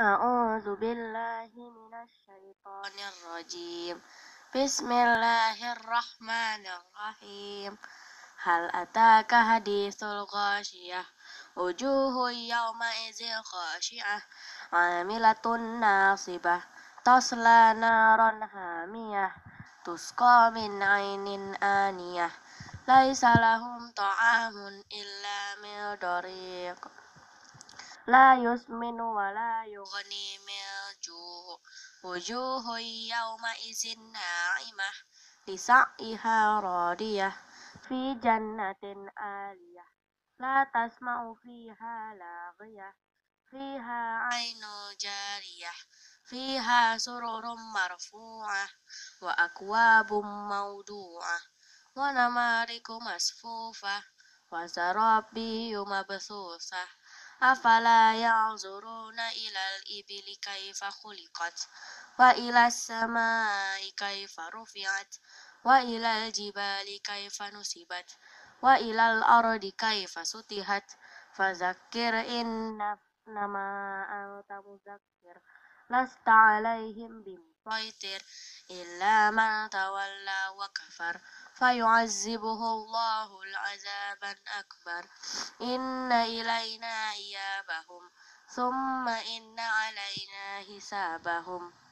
A'udzu billahi minasyaitonir rajim. Bismillahirrahmanirrahim. Hal ataka hadithul ghashiyah. Wujuhu yawma idzin khashi'ah. 'Amilatun nasibah. Tasla naron hamiyah. Tusqa min 'ainin aniyah. Laisa lahum ta'amun illa min dariq la yusminu wa la yughni mil ju' wujuhu yawma izin na'imah lisaiha radiyah fi jannatin aliyah la tasma'u fiha laghiyah fiha ainul jariyah fiha sururum marfu'ah wa akwabum mawdu'ah wa namariku masfufah wa zarabiyu mabthusah afala yanzuruna ilal ibili kaifa khuliqat wa ilal samai kaifa rufi'at wa ilal jibali kaifa nusibat wa ilal ardi kaifa sutihat fazakir inna nama anta muzakkir lasta alaihim bimtoitir illa man tawalla wa kafar فيعذبه الله العذاب الأكبر إن إلينا إيابهم ثم إن علينا حسابهم